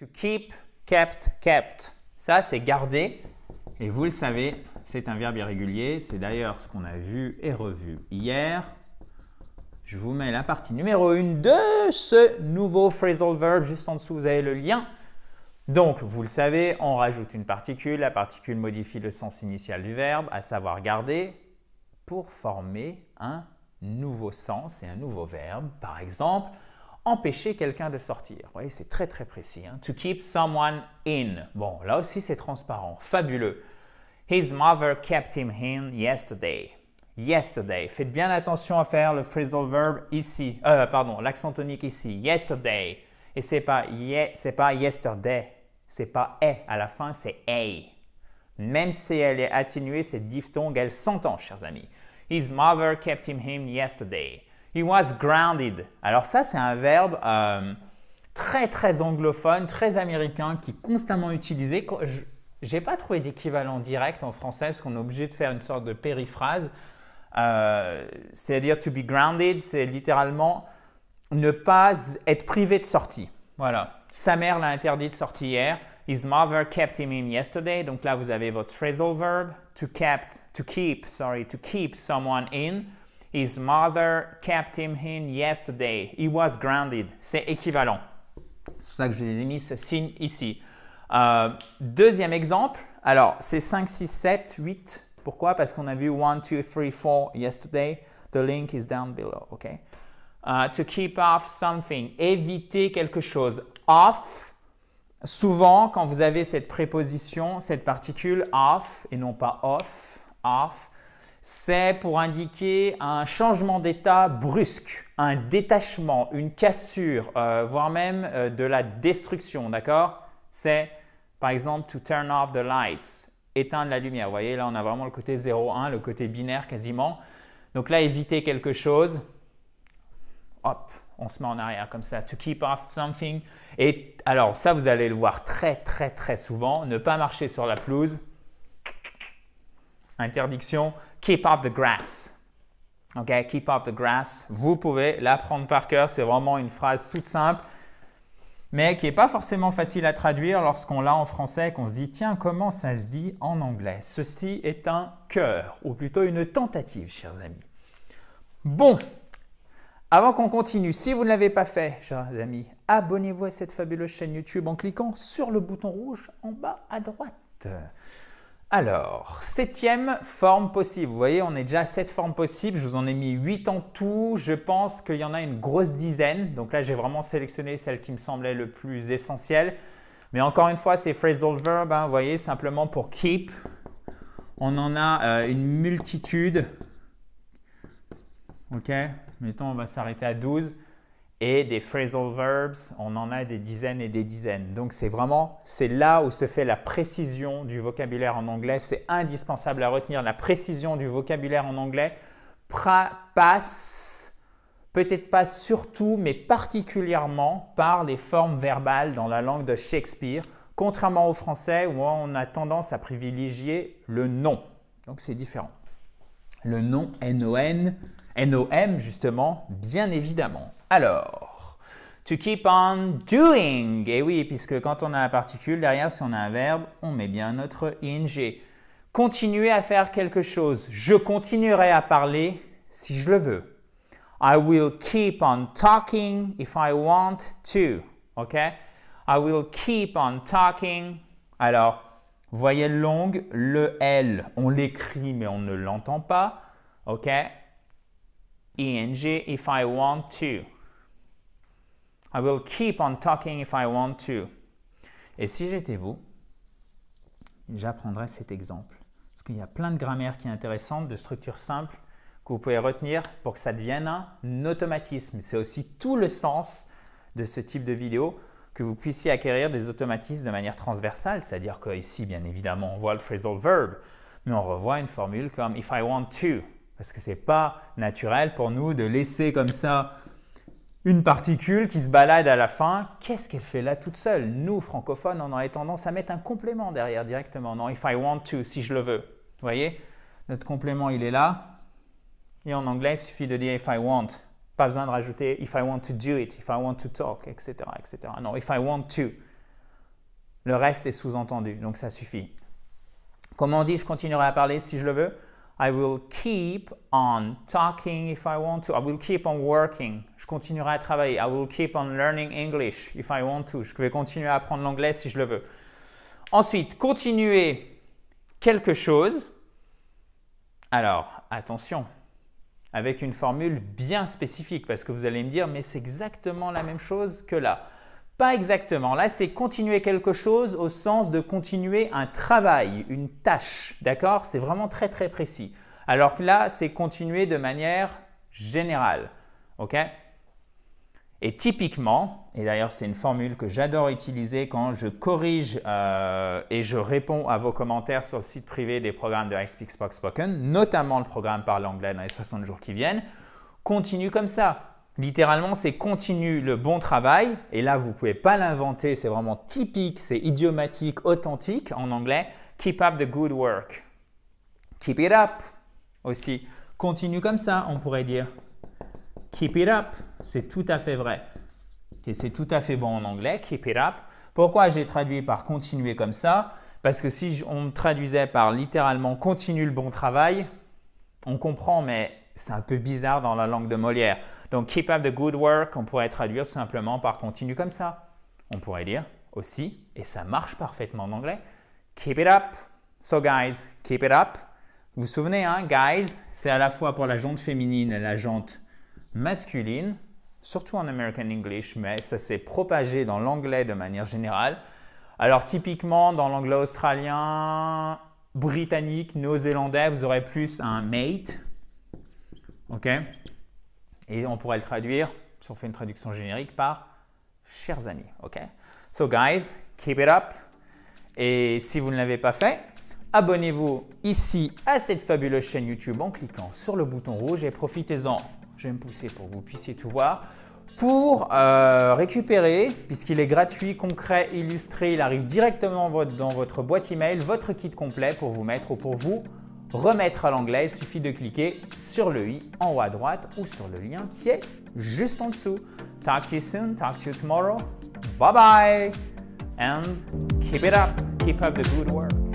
To keep, kept, kept. Ça, c'est garder. Et vous le savez, c'est un verbe irrégulier. C'est d'ailleurs ce qu'on a vu et revu hier. Je vous mets la partie numéro 1 de ce nouveau phrasal verb. Juste en dessous, vous avez le lien. Donc, vous le savez, on rajoute une particule. La particule modifie le sens initial du verbe, à savoir garder, pour former un nouveau sens et un nouveau verbe. Par exemple, empêcher quelqu'un de sortir. Vous voyez, c'est très très précis. Hein. To keep someone in. Bon, là aussi c'est transparent. Fabuleux. His mother kept him in yesterday. Yesterday. Faites bien attention à faire le phrasal verb ici. Euh, pardon, l'accent tonique ici. Yesterday. Et c'est pas c'est pas yesterday. C'est pas est à la fin, c'est a. Même si elle est atténuée, cette diphtongue, elle s'entend, chers amis. His mother kept him in yesterday. He was grounded. Alors ça, c'est un verbe euh, très très anglophone, très américain, qui est constamment utilisé. J'ai pas trouvé d'équivalent direct en français parce qu'on est obligé de faire une sorte de périphrase. Euh, c'est-à-dire to be grounded, c'est littéralement ne pas être privé de sortie. Voilà. Sa mère l'a interdit de sortir hier. His mother kept him in yesterday. Donc là, vous avez votre phrasal verb to kept, to keep, sorry, to keep someone in. His mother kept him in yesterday. He was grounded. C'est équivalent. C'est pour ça que je ai mis ce signe ici. Euh, deuxième exemple. Alors, c'est 5, 6, 7, 8. Pourquoi Parce qu'on a vu 1, 2, 3, 4 yesterday. The link is down below. OK euh, To keep off something. Éviter quelque chose. Off. Souvent, quand vous avez cette préposition, cette particule off et non pas off, off, c'est pour indiquer un changement d'état brusque, un détachement, une cassure, euh, voire même euh, de la destruction, d'accord C'est par exemple to turn off the lights, éteindre la lumière. Vous voyez, là on a vraiment le côté 0-1, le côté binaire quasiment. Donc là, éviter quelque chose, hop, on se met en arrière comme ça, to keep off something. Et alors ça, vous allez le voir très très très souvent, ne pas marcher sur la pelouse, interdiction, Keep off the grass. OK, keep off the grass. Vous pouvez l'apprendre par cœur. C'est vraiment une phrase toute simple, mais qui n'est pas forcément facile à traduire lorsqu'on l'a en français et qu'on se dit tiens, comment ça se dit en anglais Ceci est un cœur, ou plutôt une tentative, chers amis. Bon, avant qu'on continue, si vous ne l'avez pas fait, chers amis, abonnez-vous à cette fabuleuse chaîne YouTube en cliquant sur le bouton rouge en bas à droite. Alors, septième forme possible. Vous voyez, on est déjà à sept formes possibles. Je vous en ai mis huit en tout. Je pense qu'il y en a une grosse dizaine. Donc là, j'ai vraiment sélectionné celle qui me semblait le plus essentielle. Mais encore une fois, c'est phrasal verb. Hein, vous voyez, simplement pour keep, on en a euh, une multitude. OK Mettons, on va s'arrêter à 12. Et des phrasal verbs, on en a des dizaines et des dizaines. Donc c'est vraiment, c'est là où se fait la précision du vocabulaire en anglais. C'est indispensable à retenir la précision du vocabulaire en anglais. Pra, passe, peut-être pas surtout, mais particulièrement par les formes verbales dans la langue de Shakespeare, contrairement au français où on a tendance à privilégier le nom. Donc c'est différent. Le nom, N-O-N, N-O-M, justement, bien évidemment. Alors, to keep on doing. Et eh oui, puisque quand on a la particule, derrière, si on a un verbe, on met bien notre ing. Continuer à faire quelque chose. Je continuerai à parler si je le veux. I will keep on talking if I want to. OK? I will keep on talking. Alors, voyelle longue, le L, on l'écrit mais on ne l'entend pas. OK? ing e if I want to. I will keep on talking if I want to. Et si j'étais vous, j'apprendrais cet exemple. Parce qu'il y a plein de grammaire qui est intéressante, de structures simples que vous pouvez retenir pour que ça devienne un automatisme. C'est aussi tout le sens de ce type de vidéo que vous puissiez acquérir des automatismes de manière transversale, c'est-à-dire qu'ici, bien évidemment, on voit le phrasal verb, mais on revoit une formule comme if I want to, parce que ce n'est pas naturel pour nous de laisser comme ça une particule qui se balade à la fin. Qu'est-ce qu'elle fait là toute seule Nous, francophones, on aurait tendance à mettre un complément derrière directement. Non, if I want to, si je le veux. Vous voyez Notre complément, il est là. Et en anglais, il suffit de dire if I want. Pas besoin de rajouter if I want to do it, if I want to talk, etc. etc. Non, if I want to. Le reste est sous-entendu, donc ça suffit. Comment on dit je continuerai à parler si je le veux I will keep on talking if I want to. I will keep on working. Je continuerai à travailler. I will keep on learning English if I want to. Je vais continuer à apprendre l'anglais si je le veux. Ensuite, continuer quelque chose. Alors, attention, avec une formule bien spécifique, parce que vous allez me dire, mais c'est exactement la même chose que là. Pas exactement. Là, c'est continuer quelque chose au sens de continuer un travail, une tâche. D'accord C'est vraiment très très précis. Alors que là, c'est continuer de manière générale. OK Et typiquement, et d'ailleurs c'est une formule que j'adore utiliser quand je corrige euh, et je réponds à vos commentaires sur le site privé des programmes de I Speak Spoken, notamment le programme par anglais dans les 60 jours qui viennent, continue comme ça Littéralement, c'est continue le bon travail. Et là, vous ne pouvez pas l'inventer. C'est vraiment typique, c'est idiomatique, authentique en anglais. Keep up the good work. Keep it up aussi. Continue comme ça, on pourrait dire. Keep it up. C'est tout à fait vrai. Et c'est tout à fait bon en anglais. Keep it up. Pourquoi j'ai traduit par continuer comme ça Parce que si on traduisait par littéralement continue le bon travail, on comprend, mais c'est un peu bizarre dans la langue de Molière. Donc keep up the good work, on pourrait traduire simplement par continue comme ça. On pourrait dire aussi, et ça marche parfaitement en anglais, keep it up. So guys, keep it up. Vous vous souvenez, hein, guys, c'est à la fois pour la jante féminine et la jante masculine, surtout en American English, mais ça s'est propagé dans l'anglais de manière générale. Alors typiquement, dans l'anglais australien, britannique, néo-zélandais, vous aurez plus un mate, OK Et on pourrait le traduire, si on fait une traduction générique, par chers amis. OK So, guys, keep it up. Et si vous ne l'avez pas fait, abonnez-vous ici à cette fabuleuse chaîne YouTube en cliquant sur le bouton rouge et profitez-en. Je vais me pousser pour que vous puissiez tout voir. Pour euh, récupérer, puisqu'il est gratuit, concret, illustré, il arrive directement dans votre boîte email, votre kit complet pour vous mettre ou pour vous remettre à l'anglais, il suffit de cliquer sur le i en haut à droite ou sur le lien qui est juste en dessous. Talk to you soon, talk to you tomorrow. Bye bye! And keep it up, keep up the good work.